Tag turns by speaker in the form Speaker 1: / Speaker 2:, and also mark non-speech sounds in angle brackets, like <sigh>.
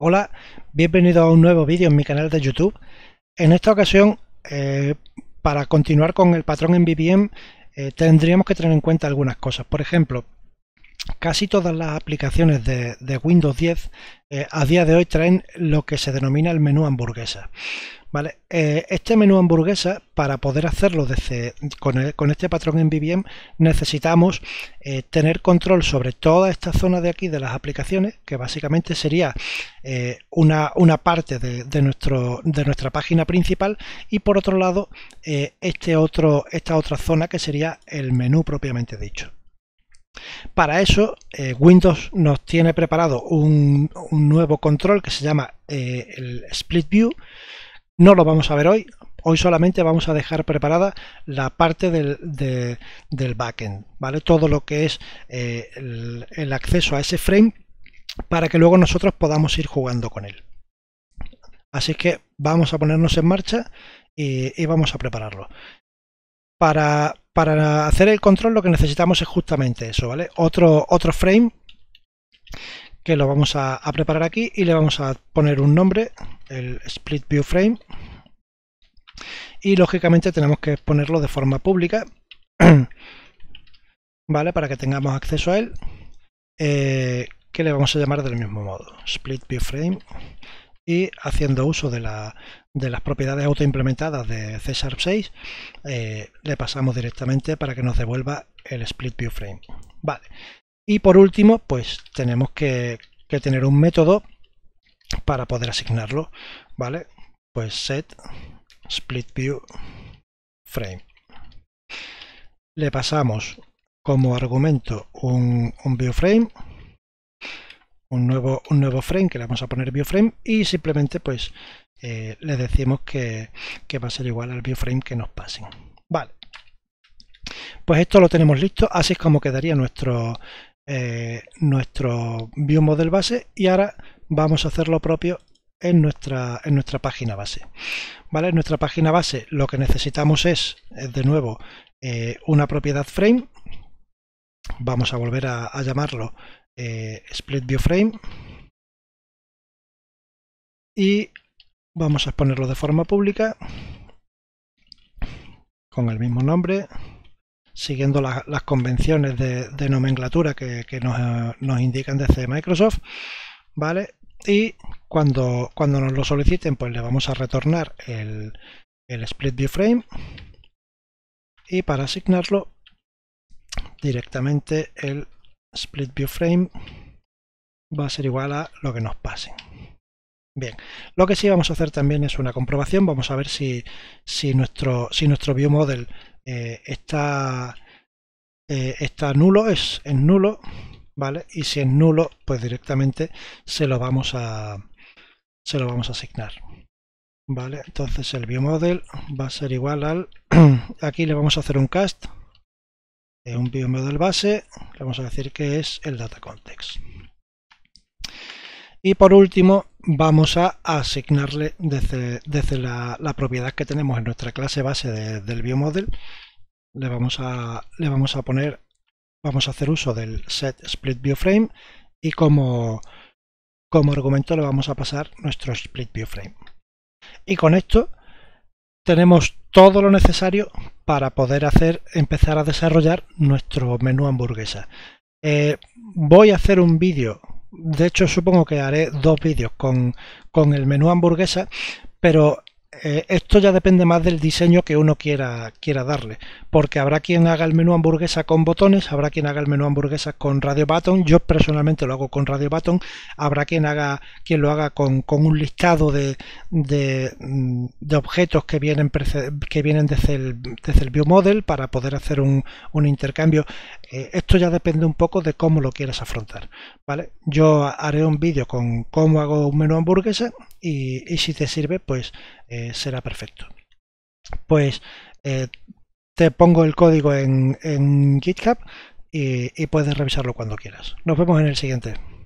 Speaker 1: Hola, bienvenido a un nuevo vídeo en mi canal de YouTube. En esta ocasión, eh, para continuar con el patrón en BBM, eh, tendríamos que tener en cuenta algunas cosas. Por ejemplo, casi todas las aplicaciones de, Windows 10 eh, a día de hoy traen lo que se denomina el menú hamburguesa. Eh, este menú hamburguesa, para poder hacerlo con, este patrón en VBM, necesitamos eh, tener control sobre toda esta zona de aquí de las aplicaciones, que básicamente sería una, parte de, de, nuestro, de nuestra página principal, y por otro lado, este otro, esta otra zona que sería el menú propiamente dicho. Para eso, eh, Windows nos tiene preparado un, nuevo control que se llama eh, el Split View. No lo vamos a ver hoy. Hoy solamente vamos a dejar preparada la parte del, backend, ¿vale? Todo lo que es eh, el, acceso a ese frame para que luego nosotros podamos ir jugando con él. Así que vamos a ponernos en marcha y, vamos a prepararlo para, hacer el control lo que necesitamos es justamente eso, ¿vale? Otro, otro frame que lo vamos a, preparar aquí y le vamos a poner un nombre, el split view frame. Y lógicamente tenemos que ponerlo de forma pública, <clears throat> ¿vale? Para que tengamos acceso a él, eh, que le vamos a llamar del mismo modo, split view frame. Y haciendo uso de la, de las propiedades autoimplementadas de C 6, eh, le pasamos directamente para que nos devuelva el split view frame. Vale. Y por último, pues tenemos que, tener un método para poder asignarlo, ¿vale? Pues set split view frame. Le pasamos como argumento un, un view frame un nuevo, un nuevo frame que le vamos a poner viewframe y simplemente pues eh, le decimos que, va a ser igual al viewframe que nos pasen. Vale, pues esto lo tenemos listo, así es como quedaría nuestro, eh, nuestro base y ahora vamos a hacer lo propio en nuestra, en nuestra página base. ¿Vale? En nuestra página base lo que necesitamos es, de nuevo, eh, una propiedad frame. Vamos a volver a llamarlo eh, split Frame y vamos a exponerlo de forma pública con el mismo nombre siguiendo las convenciones de, nomenclatura que, eh, nos, indican desde Microsoft vale y cuando, cuando nos lo soliciten pues le vamos a retornar el, el split Frame y para asignarlo directamente el split view frame va a ser igual a lo que nos pase. Bien, lo que sí vamos a hacer también es una comprobación. Vamos a ver si, nuestro, si nuestro view model eh, está, eh, está nulo, es en nulo, ¿vale? Y si es nulo, pues directamente se lo vamos a, se lo vamos a asignar. ¿Vale? Entonces el ViewModel va a ser igual al... <clears throat> Aquí le vamos a hacer un cast un biomodel base, le vamos a decir que es el data context. Y por último, vamos a asignarle desde, la, propiedad que tenemos en nuestra clase base del biomodel, le vamos, a, le vamos a poner, vamos a hacer uso del set split y como, como argumento le vamos a pasar nuestro split Y con esto tenemos todo lo necesario para poder hacer, empezar a desarrollar nuestro menú hamburguesa. Eh, voy a hacer un vídeo, de hecho supongo que haré dos vídeos con, con el menú hamburguesa, pero eh, esto ya depende más del diseño que uno quiera, quiera darle, porque habrá quien haga el menú hamburguesa con botones, habrá quien haga el menú hamburguesa con radio button, yo personalmente lo hago con radio button, habrá quien haga quien lo haga con, un listado de, objetos que vienen, que vienen desde, el, view model para poder hacer un, intercambio. Eh, esto ya depende un poco de cómo lo quieras afrontar. ¿vale? Yo haré un vídeo con cómo hago un menú hamburguesa y, si te sirve, pues eh, será perfecto. Pues eh, te pongo el código en, GitHub y puedes revisarlo cuando quieras. Nos vemos en el siguiente.